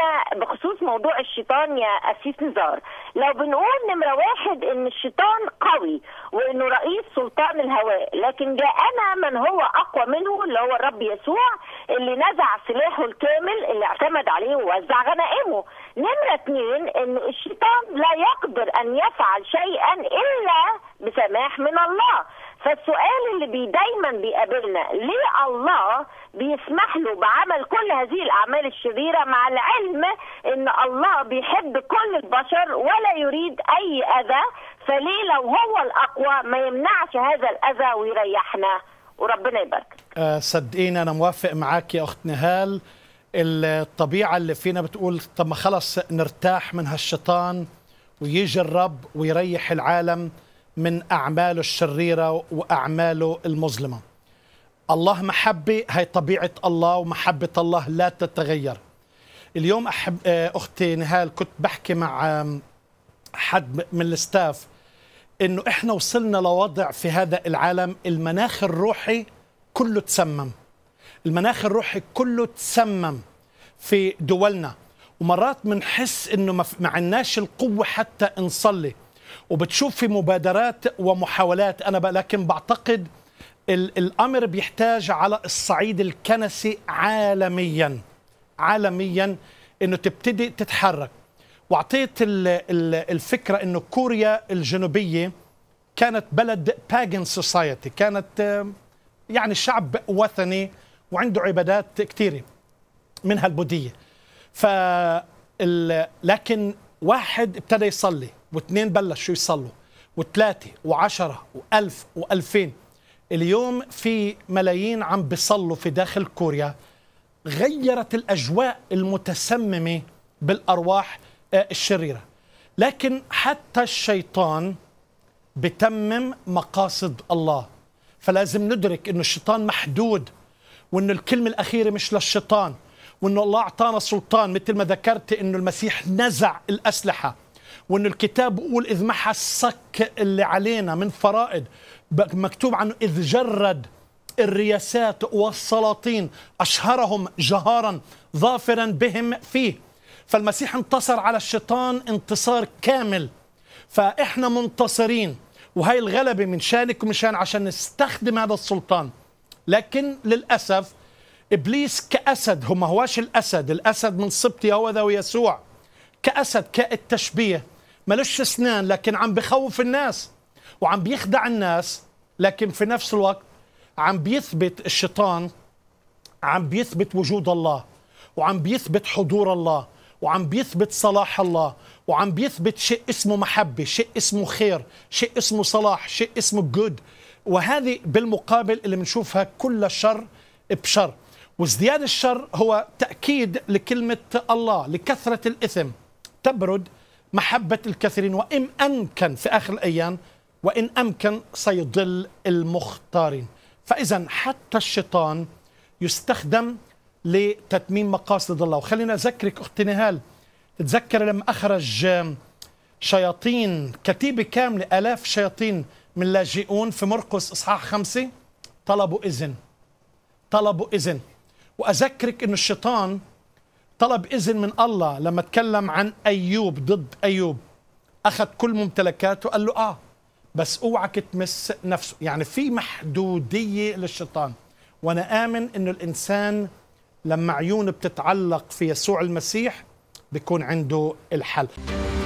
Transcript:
عندنا بخصوص موضوع الشيطان يا أسيس نزار لو بنقول نمرة واحد إن الشيطان قوي وإنه رئيس سلطان الهواء لكن جاءنا من هو أقوى منه اللي هو الرب يسوع اللي نزع سلاحه الكامل اللي اعتمد عليه ووزع غنائمه نمرة اتنين إن الشيطان لا يقدر أن يفعل شيئا إلا بسماح من الله فالسؤال اللي بي دايما بيقابلنا ليه الله بيسمح له بعمل كل هذه الاعمال الشريره مع العلم ان الله بيحب كل البشر ولا يريد اي اذى فليه لو هو الاقوى ما يمنعش هذا الاذى ويريحنا وربنا يبارك أه صدقيني انا موافق معاك يا اخت نهال الطبيعه اللي فينا بتقول طب ما خلص نرتاح من هالشيطان ويجي الرب ويريح العالم من أعماله الشريرة وأعماله المظلمة الله محبة هي طبيعة الله ومحبة الله لا تتغير اليوم أحب آه، أختي نهال كنت بحكي مع حد من الستاف انه احنا وصلنا لوضع في هذا العالم المناخ الروحي كله تسمم المناخ الروحي كله تسمم في دولنا ومرات بنحس انه ما معناش القوه حتى نصلي وبتشوف في مبادرات ومحاولات أنا لكن بعتقد الأمر بيحتاج على الصعيد الكنسي عالميا عالميا أنه تبتدي تتحرك واعطيت الفكره انه كوريا الجنوبيه كانت بلد باجن سوسايتي كانت يعني شعب وثني وعنده عبادات كثيره منها البوذيه ف لكن واحد ابتدى يصلي واثنين بلشوا يصلوا وثلاثة وعشرة وألف وألفين اليوم في ملايين عم بيصلوا في داخل كوريا غيرت الأجواء المتسممة بالأرواح آه، الشريرة لكن حتى الشيطان بتمم مقاصد الله فلازم ندرك أن الشيطان محدود وأن الكلمة الأخيرة مش للشيطان وأن الله أعطانا سلطان مثل ما ذكرت أنه المسيح نزع الأسلحة وأن الكتاب بقول إذ محى الصك اللي علينا من فرائض مكتوب عنه إذ جرد الرياسات والسلاطين أشهرهم جهارا ظافرا بهم فيه فالمسيح انتصر على الشيطان انتصار كامل فإحنا منتصرين وهي الغلبة من شانك ومن شان عشان نستخدم هذا السلطان لكن للأسف ابليس كاسد هو ما هواش الاسد الاسد من سبط يهوذا ويسوع كاسد كالتشبيه ملوش اسنان لكن عم بخوف الناس وعم بيخدع الناس لكن في نفس الوقت عم بيثبت الشيطان عم بيثبت وجود الله وعم بيثبت حضور الله وعم بيثبت صلاح الله وعم بيثبت شيء اسمه محبة شيء اسمه خير شيء اسمه صلاح شيء اسمه جود وهذه بالمقابل اللي بنشوفها كل شر بشر وازدياد الشر هو تأكيد لكلمة الله لكثرة الإثم تبرد محبة الكثيرين وإن أمكن في آخر الأيام وإن أمكن سيضل المختارين فإذا حتى الشيطان يستخدم لتتميم مقاصد الله وخلينا أذكرك أختي نهال تتذكر لما أخرج شياطين كتيبة كاملة آلاف شياطين من لاجئون في مرقس إصحاح خمسة طلبوا إذن طلبوا إذن وأذكرك أن الشيطان طلب إذن من الله لما تكلم عن أيوب ضد أيوب أخذ كل ممتلكاته قال له آه بس اوعك تمس نفسه يعني في محدودية للشيطان وأنا آمن أن الإنسان لما عيونه بتتعلق في يسوع المسيح بيكون عنده الحل